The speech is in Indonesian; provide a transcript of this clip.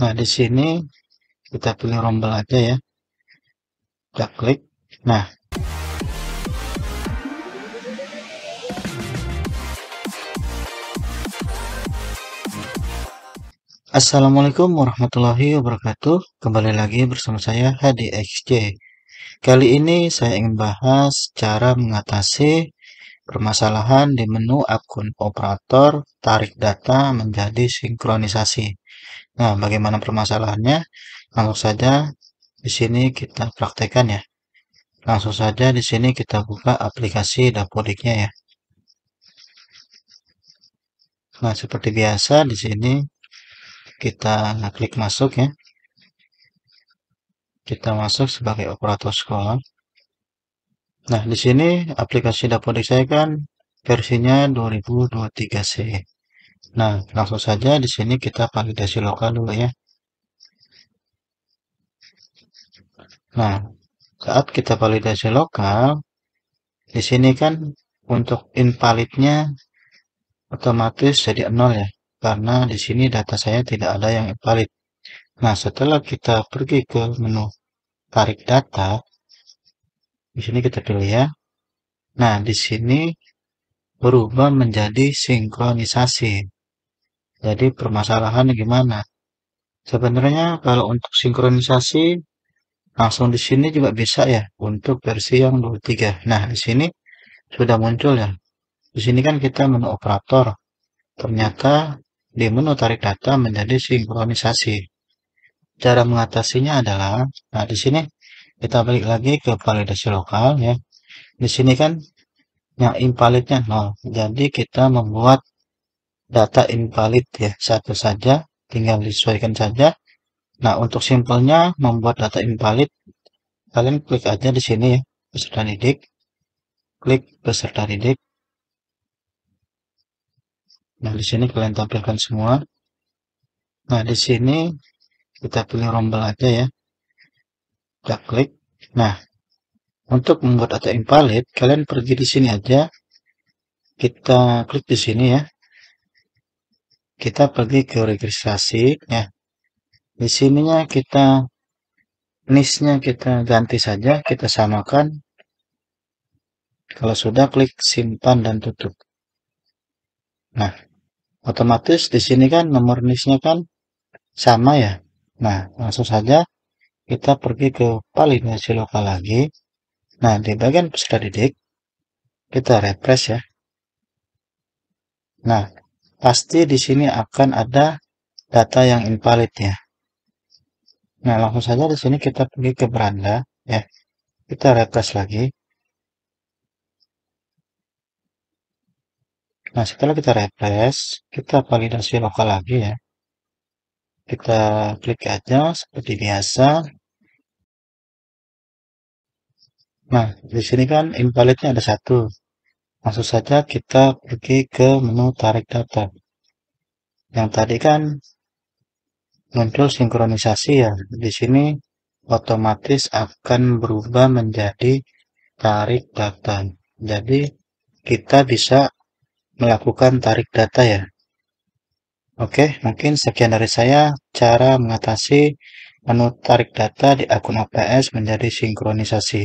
Nah, di sini kita pilih rombel aja ya. Kita klik. Nah, Assalamualaikum warahmatullahi wabarakatuh Kembali lagi bersama saya HDXJ Kali ini saya ingin bahas cara mengatasi permasalahan di menu akun operator tarik data menjadi sinkronisasi Nah, bagaimana permasalahannya? Langsung saja di sini kita praktekkan ya. Langsung saja di sini kita buka aplikasi Dapodiknya ya. Nah, seperti biasa di sini kita klik masuk ya. Kita masuk sebagai operator sekolah. Nah, di sini aplikasi Dapodik saya kan versinya 2023C. Nah, langsung saja di sini kita validasi lokal dulu ya. Nah, saat kita validasi lokal, di sini kan untuk invalidnya otomatis jadi nol ya, karena di sini data saya tidak ada yang invalid. Nah, setelah kita pergi ke menu tarik data, di sini kita pilih ya. Nah, di sini berubah menjadi sinkronisasi. Jadi permasalahan gimana? Sebenarnya kalau untuk sinkronisasi langsung di sini juga bisa ya untuk versi yang 23. Nah, di sini sudah muncul ya. Di sini kan kita menu operator. Ternyata di menu tarik data menjadi sinkronisasi. Cara mengatasinya adalah nah di sini kita balik lagi ke validasi lokal ya. Di sini kan yang invalidnya 0 jadi kita membuat data invalid ya satu saja tinggal disesuaikan saja nah untuk simpelnya membuat data invalid kalian klik aja di sini ya peserta didik klik peserta didik nah di sini kalian tampilkan semua nah di sini kita pilih rombel aja ya kita klik nah untuk membuat data invalid, kalian pergi di sini aja. Kita klik di sini ya. Kita pergi ke registrasi ya. Di sininya kita nisnya kita ganti saja, kita samakan. Kalau sudah klik simpan dan tutup. Nah, otomatis di sini kan nomor nisnya kan sama ya. Nah, langsung saja kita pergi ke validasi lokal lagi. Nah, di bagian peserta didik, kita refresh ya. Nah, pasti di sini akan ada data yang invalid ya. Nah, langsung saja di sini kita pergi ke beranda ya. Kita refresh lagi. Nah, setelah kita refresh, kita validasi lokal lagi ya. Kita klik aja seperti biasa. Nah, di sini kan invalidnya ada satu. Langsung saja kita pergi ke menu tarik data. Yang tadi kan muncul sinkronisasi ya. Di sini otomatis akan berubah menjadi tarik data. Jadi kita bisa melakukan tarik data ya. Oke, mungkin sekian dari saya cara mengatasi menu tarik data di akun OPS menjadi sinkronisasi.